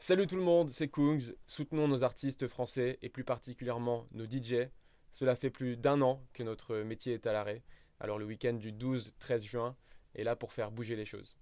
Salut tout le monde, c'est Kungs. Soutenons nos artistes français et plus particulièrement nos DJ. Cela fait plus d'un an que notre métier est à l'arrêt. Alors le week-end du 12-13 juin est là pour faire bouger les choses.